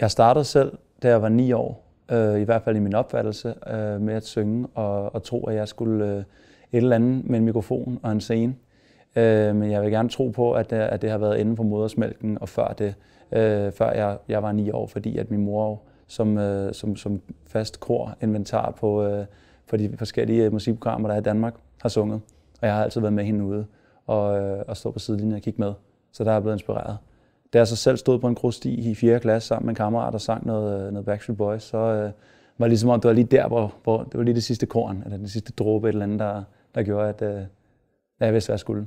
Jeg startede selv, da jeg var ni år, øh, i hvert fald i min opfattelse, øh, med at synge og, og tro, at jeg skulle øh, et eller andet med en mikrofon og en scene. Øh, men jeg vil gerne tro på, at, øh, at det har været inden for modersmælken og før det, øh, før jeg, jeg var ni år, fordi at min mor som, øh, som, som fast kor-inventar på, øh, på de forskellige øh, musikprogrammer, der er i Danmark, har sunget. Og jeg har altid været med hende ude og, øh, og stå på sidelinjen og kigge med. Så der er jeg blevet inspireret da jeg så selv stod på en grussti i 4. klasse sammen med en kammerat og sang noget, øh, noget Backstreet Boys, så øh, var det ligesom at det var lige der, hvor, hvor det var lige det sidste korn, eller den sidste dråbe, et eller andet, der, der gjorde, at, øh, at jeg vidste, hvad jeg skulle.